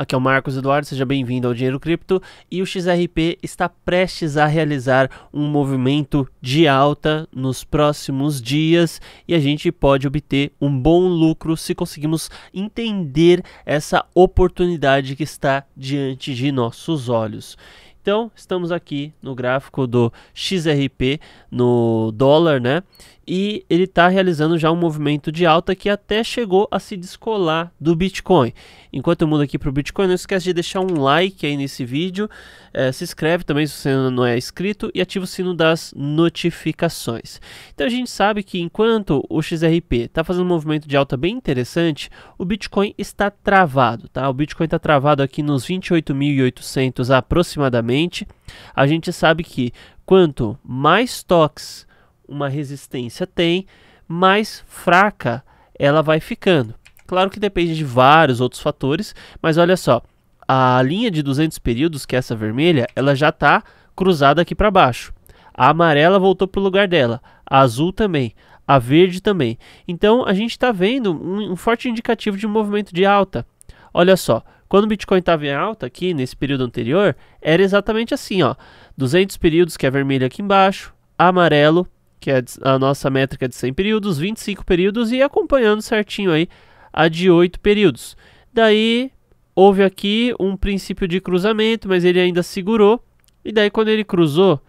Aqui é o Marcos Eduardo, seja bem-vindo ao Dinheiro Cripto e o XRP está prestes a realizar um movimento de alta nos próximos dias e a gente pode obter um bom lucro se conseguirmos entender essa oportunidade que está diante de nossos olhos. Então, estamos aqui no gráfico do XRP no dólar, né? e ele está realizando já um movimento de alta que até chegou a se descolar do Bitcoin. Enquanto eu mudo aqui para o Bitcoin, não esquece de deixar um like aí nesse vídeo, é, se inscreve também se você não é inscrito e ativa o sino das notificações. Então a gente sabe que enquanto o XRP está fazendo um movimento de alta bem interessante, o Bitcoin está travado, tá? O Bitcoin está travado aqui nos 28.800 aproximadamente. A gente sabe que quanto mais toques uma resistência tem, mais fraca ela vai ficando. Claro que depende de vários outros fatores, mas olha só, a linha de 200 períodos, que é essa vermelha, ela já está cruzada aqui para baixo. A amarela voltou para o lugar dela, a azul também, a verde também. Então a gente está vendo um, um forte indicativo de um movimento de alta. Olha só, quando o Bitcoin estava em alta aqui nesse período anterior, era exatamente assim, ó. 200 períodos que é vermelho aqui embaixo, amarelo, que é a nossa métrica é de 100 períodos, 25 períodos e acompanhando certinho aí a de 8 períodos. Daí houve aqui um princípio de cruzamento, mas ele ainda segurou. E daí quando ele cruzou,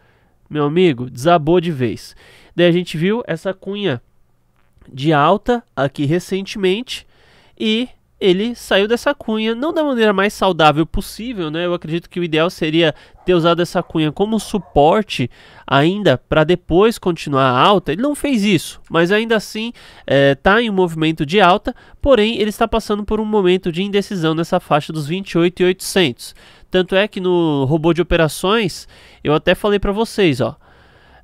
meu amigo, desabou de vez. Daí a gente viu essa cunha de alta aqui recentemente e ele saiu dessa cunha, não da maneira mais saudável possível, né? Eu acredito que o ideal seria ter usado essa cunha como suporte ainda para depois continuar alta. Ele não fez isso, mas ainda assim está é, em um movimento de alta, porém ele está passando por um momento de indecisão nessa faixa dos 28,800. Tanto é que no robô de operações, eu até falei para vocês, ó.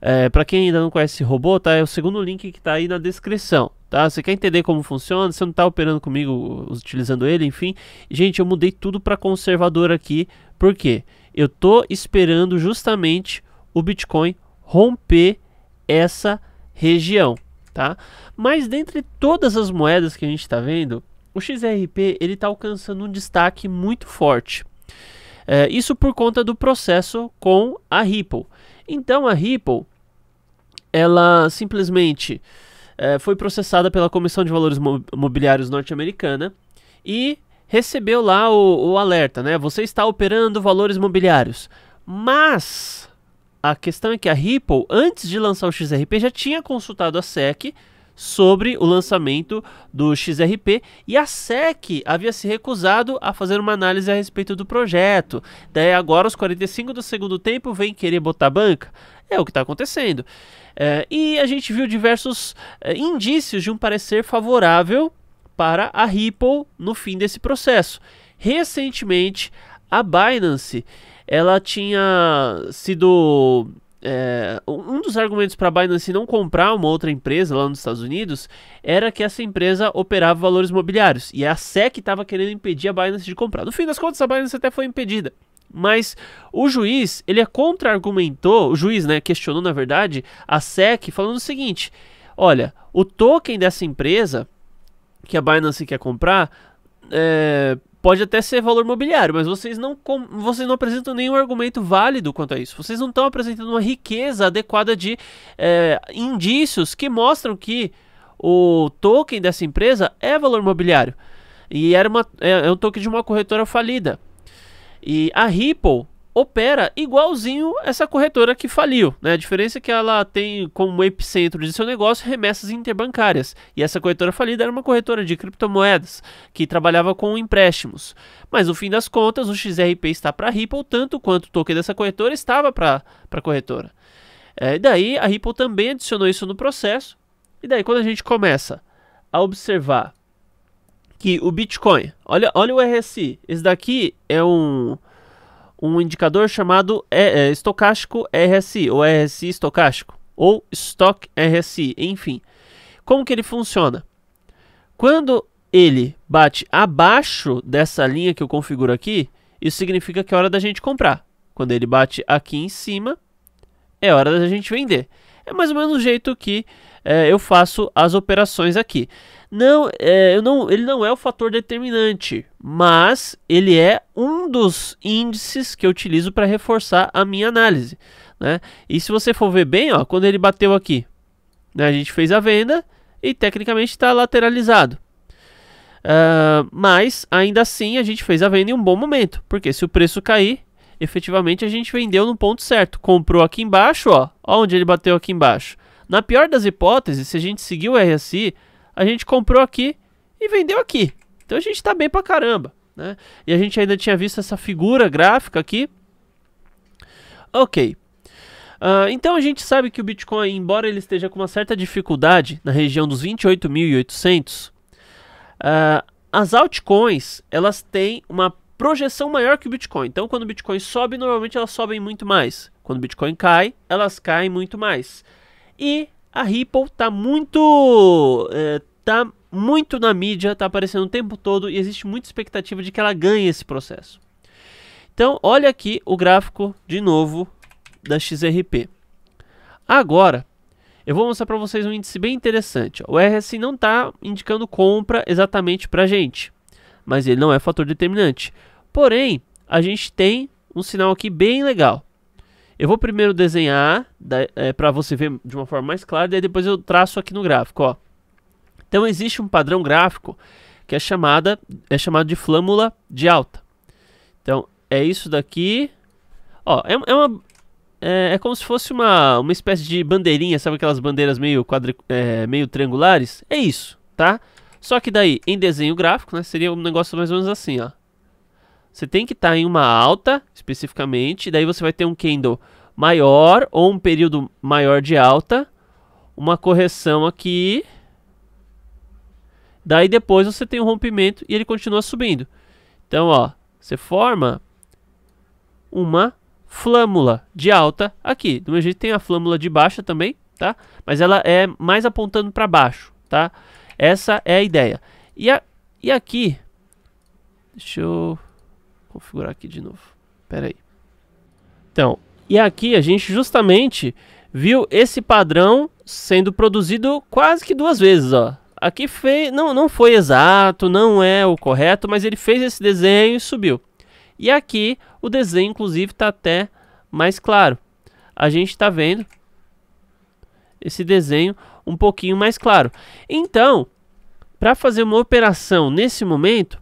É, para quem ainda não conhece esse robô, tá? É o segundo link que está aí na descrição. Tá? Você quer entender como funciona? Você não está operando comigo utilizando ele, enfim. Gente, eu mudei tudo para conservador aqui. Por quê? Eu tô esperando justamente o Bitcoin romper essa região, tá? Mas dentre todas as moedas que a gente está vendo, o XRP ele está alcançando um destaque muito forte. É, isso por conta do processo com a Ripple. Então a Ripple, ela simplesmente é, foi processada pela Comissão de Valores Mobiliários norte-americana e recebeu lá o, o alerta, né? Você está operando valores mobiliários. Mas a questão é que a Ripple, antes de lançar o XRP, já tinha consultado a SEC sobre o lançamento do XRP e a SEC havia se recusado a fazer uma análise a respeito do projeto. Daí agora, aos 45 do segundo tempo, vem querer botar banca. É o que está acontecendo. É, e a gente viu diversos é, indícios de um parecer favorável para a Ripple no fim desse processo. Recentemente, a Binance ela tinha sido é, um dos argumentos para a Binance não comprar uma outra empresa lá nos Estados Unidos era que essa empresa operava valores imobiliários e é a SEC estava querendo impedir a Binance de comprar. No fim das contas, a Binance até foi impedida. Mas o juiz, ele é contra-argumentou, o juiz, né, questionou na verdade a SEC falando o seguinte: olha, o token dessa empresa que a Binance quer comprar é, Pode até ser valor mobiliário, mas vocês não, vocês não apresentam nenhum argumento válido quanto a isso. Vocês não estão apresentando uma riqueza adequada de é, indícios que mostram que o token dessa empresa é valor mobiliário. E era uma, é, é um token de uma corretora falida. E a Ripple opera igualzinho essa corretora que faliu. Né? A diferença é que ela tem como epicentro de seu negócio remessas interbancárias. E essa corretora falida era uma corretora de criptomoedas que trabalhava com empréstimos. Mas no fim das contas, o XRP está para a Ripple tanto quanto o token dessa corretora estava para a corretora. É, e daí a Ripple também adicionou isso no processo. E daí quando a gente começa a observar que o Bitcoin, olha, olha o RSI, esse daqui é um um indicador chamado é, é estocástico RSI, ou RSI estocástico, ou Stock RSI, enfim. Como que ele funciona? Quando ele bate abaixo dessa linha que eu configuro aqui, isso significa que é hora da gente comprar. Quando ele bate aqui em cima, é hora da gente vender. É mais ou menos o jeito que é, eu faço as operações aqui. Não, é, eu não, ele não é o fator determinante, mas ele é um dos índices que eu utilizo para reforçar a minha análise. Né? E se você for ver bem, ó, quando ele bateu aqui, né, a gente fez a venda e tecnicamente está lateralizado. Uh, mas ainda assim a gente fez a venda em um bom momento, porque se o preço cair, efetivamente a gente vendeu no ponto certo. Comprou aqui embaixo, ó, onde ele bateu aqui embaixo. Na pior das hipóteses, se a gente seguir o RSI, a gente comprou aqui e vendeu aqui. Então a gente está bem pra caramba. Né? E a gente ainda tinha visto essa figura gráfica aqui. Ok. Uh, então a gente sabe que o Bitcoin, embora ele esteja com uma certa dificuldade na região dos 28.800, uh, ah, as altcoins elas têm uma projeção maior que o Bitcoin. Então quando o Bitcoin sobe, normalmente elas sobem muito mais. Quando o Bitcoin cai, elas caem muito mais. E a Ripple tá muito. É, tá muito na mídia, tá aparecendo o tempo todo e existe muita expectativa de que ela ganhe esse processo. Então, olha aqui o gráfico de novo da XRP. Agora, eu vou mostrar para vocês um índice bem interessante. O RSI não está indicando compra exatamente para a gente, mas ele não é fator determinante. Porém, a gente tem um sinal aqui bem legal. Eu vou primeiro desenhar é, para você ver de uma forma mais clara, e depois eu traço aqui no gráfico. Ó. Então existe um padrão gráfico que é chamada é chamado de flâmula de alta. Então é isso daqui. Ó, é, é uma é, é, como se fosse uma, uma espécie de bandeirinha, sabe aquelas bandeiras meio quadri, é, meio triangulares? É isso, tá? Só que daí em desenho gráfico, né, seria um negócio mais ou menos assim, ó. Você tem que estar tá em uma alta, especificamente, daí você vai ter um candle maior ou um período maior de alta, uma correção aqui. Daí depois você tem um rompimento e ele continua subindo. Então, ó, você forma uma flâmula de alta aqui. Do mesmo jeito tem a flâmula de baixa também, tá? Mas ela é mais apontando para baixo, tá? Essa é a ideia. E, a, e aqui, deixa eu configurar aqui de novo. Pera aí. Então, e aqui a gente justamente viu esse padrão sendo produzido quase que duas vezes, ó. Aqui fez, não, não foi exato, não é o correto, mas ele fez esse desenho e subiu. E aqui o desenho, inclusive, está até mais claro. A gente está vendo esse desenho um pouquinho mais claro. Então, para fazer uma operação nesse momento,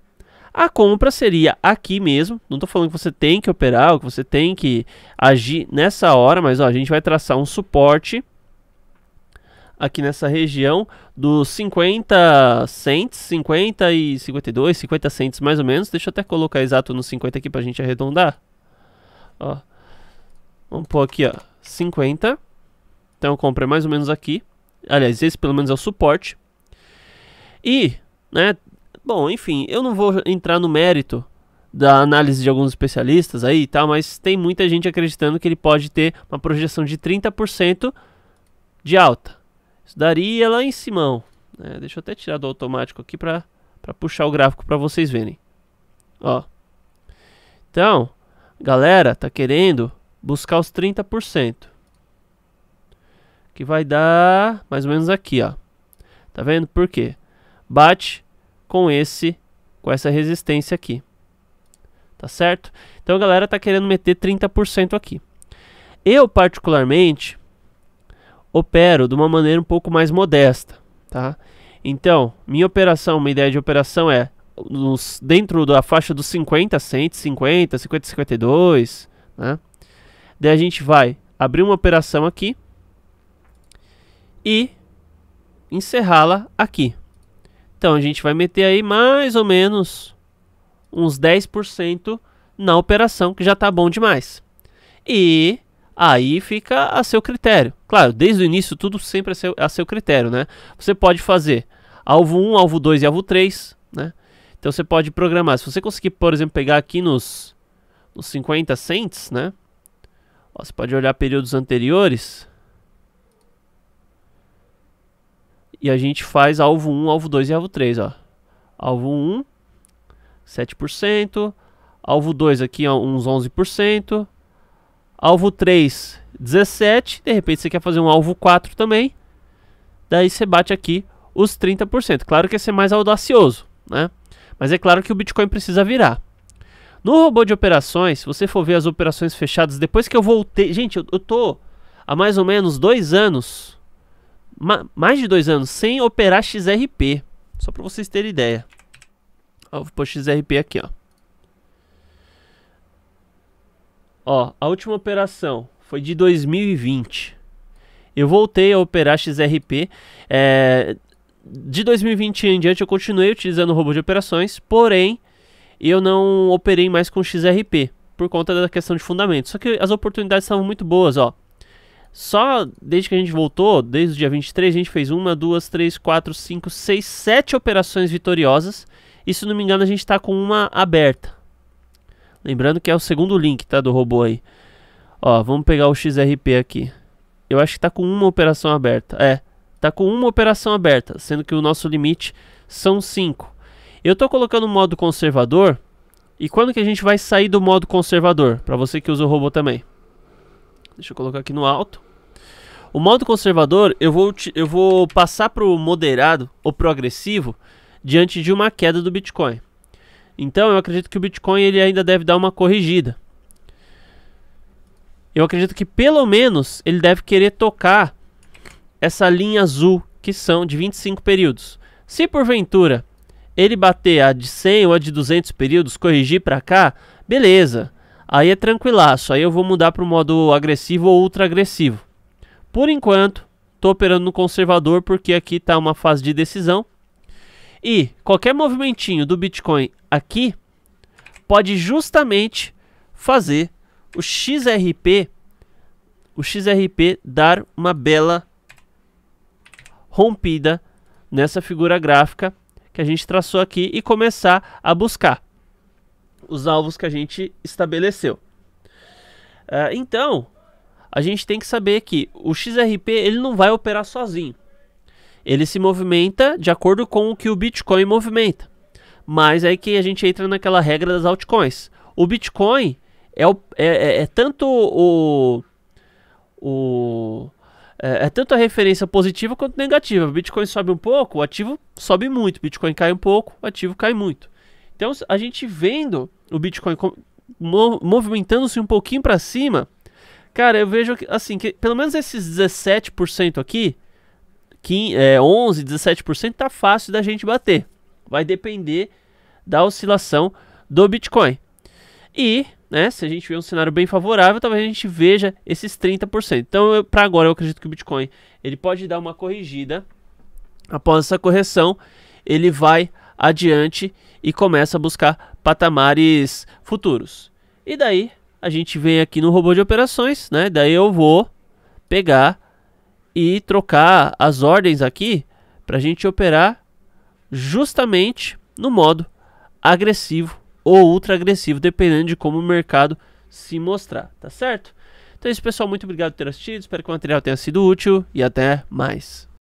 a compra seria aqui mesmo. Não estou falando que você tem que operar, ou que você tem que agir nessa hora, mas ó, a gente vai traçar um suporte aqui nessa região dos 50 cents, 50 e 52, 50 cents mais ou menos. Deixa eu até colocar exato no 50 aqui para a gente arredondar. Ó, vamos pôr aqui, ó, 50. Então compra mais ou menos aqui. Aliás, esse pelo menos é o suporte. E, né, Bom, enfim, eu não vou entrar no mérito da análise de alguns especialistas aí e tal, mas tem muita gente acreditando que ele pode ter uma projeção de 30% de alta. Isso daria lá em Simão. Né? Deixa eu até tirar do automático aqui para puxar o gráfico para vocês verem. Ó. Então, galera tá querendo buscar os 30%. Que vai dar mais ou menos aqui, ó. Tá vendo? Por quê? Bate com esse com essa resistência aqui. Tá certo? Então a galera tá querendo meter 30% aqui. Eu particularmente opero de uma maneira um pouco mais modesta, tá? Então, minha operação, minha ideia de operação é nos, dentro da faixa dos 50, 150, 50, 52, né? Daí a gente vai abrir uma operação aqui e encerrá-la aqui. Então a gente vai meter aí mais ou menos uns 10% na operação, que já está bom demais. E aí fica a seu critério. Claro, desde o início tudo sempre a seu, a seu critério, né? Você pode fazer alvo 1, alvo 2 e alvo 3, né? Então você pode programar. Se você conseguir, por exemplo, pegar aqui nos, nos 50 cents, né? Ó, você pode olhar períodos anteriores. E a gente faz alvo 1, alvo 2 e alvo 3, ó. Alvo 1, 7%. Alvo 2 aqui, ó, uns 11%. Alvo 3, 17%. De repente você quer fazer um alvo 4 também. Daí você bate aqui os 30%. Claro que ia ser é mais audacioso, né? Mas é claro que o Bitcoin precisa virar. No robô de operações, se você for ver as operações fechadas, depois que eu voltei... Gente, eu, eu tô há mais ou menos dois anos ma mais de dois anos sem operar XRP. Só para vocês terem ideia. Ó, vou pôr XRP aqui, ó. Ó, a última operação foi de 2020. Eu voltei a operar XRP. É, de 2020 em diante eu continuei utilizando o robô de operações, porém eu não operei mais com XRP por conta da questão de fundamento. Só que as oportunidades estavam muito boas, ó. Só desde que a gente voltou, desde o dia 23, a gente fez uma, duas, três, quatro, cinco, seis, sete operações vitoriosas. E se não me engano, a gente está com uma aberta. Lembrando que é o segundo link, tá? Do robô aí. Ó, vamos pegar o XRP aqui. Eu acho que está com uma operação aberta. É, está com uma operação aberta, sendo que o nosso limite são cinco. Eu estou colocando o modo conservador. E quando que a gente vai sair do modo conservador? Para você que usa o robô também. Deixa eu colocar aqui no alto. O modo conservador, eu vou, te, eu vou passar para o moderado ou pro diante de uma queda do Bitcoin. Então eu acredito que o Bitcoin ele ainda deve dar uma corrigida. Eu acredito que pelo menos ele deve querer tocar essa linha azul que são de 25 períodos. Se porventura ele bater a de 100 ou a de 200 períodos, corrigir para cá, beleza. Aí é tranquilaço, aí eu vou mudar para o modo agressivo ou ultra agressivo. Por enquanto, estou operando no conservador porque aqui está uma fase de decisão. E qualquer movimentinho do Bitcoin aqui pode justamente fazer o XRP o XRP dar uma bela rompida nessa figura gráfica que a gente traçou aqui e começar a buscar os alvos que a gente estabeleceu. Uh, então, a gente tem que saber que o XRP ele não vai operar sozinho. Ele se movimenta de acordo com o que o Bitcoin movimenta. Mas é aí que a gente entra naquela regra das altcoins. O Bitcoin é, o, é, é, é tanto o, o é, é, tanto a referência positiva quanto negativa. O Bitcoin sobe um pouco, o ativo sobe muito. O Bitcoin cai um pouco, o ativo cai muito. Então a gente vendo o Bitcoin movimentando-se um pouquinho para cima, cara, eu vejo que, assim que pelo menos esses 17% aqui, 15, é, 11, 17% tá fácil da gente bater. Vai depender da oscilação do Bitcoin. E, né, se a gente vê um cenário bem favorável, talvez a gente veja esses 30%. Então, para agora, eu acredito que o Bitcoin ele pode dar uma corrigida. Após essa correção, ele vai adiante e começa a buscar patamares futuros. E daí a gente vem aqui no robô de operações, né? Daí eu vou pegar e trocar as ordens aqui para a gente operar justamente no modo agressivo ou ultra agressivo, dependendo de como o mercado se mostrar, tá certo? Então é isso, pessoal. Muito obrigado por ter assistido. Espero que o material tenha sido útil e até mais.